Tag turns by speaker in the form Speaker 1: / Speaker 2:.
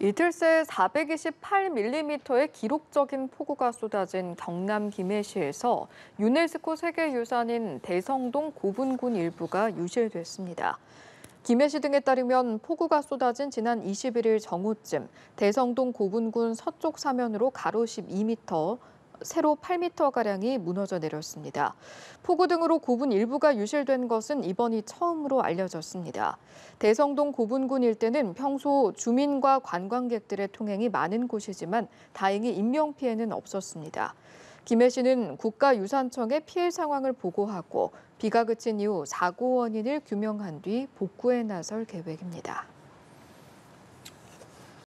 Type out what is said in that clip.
Speaker 1: 이틀 새 428mm의 기록적인 폭우가 쏟아진 경남 김해시에서 유네스코 세계유산인 대성동 고분군 일부가 유실됐습니다. 김해시 등에 따르면 폭우가 쏟아진 지난 21일 정오쯤 대성동 고분군 서쪽 사면으로 가로 12m, 세로 8m가량이 무너져 내렸습니다. 폭우 등으로 고분 일부가 유실된 것은 이번이 처음으로 알려졌습니다. 대성동 고분군 일대는 평소 주민과 관광객들의 통행이 많은 곳이지만 다행히 인명피해는 없었습니다. 김해 시는 국가유산청에 피해 상황을 보고하고 비가 그친 이후 사고 원인을 규명한 뒤 복구에 나설 계획입니다.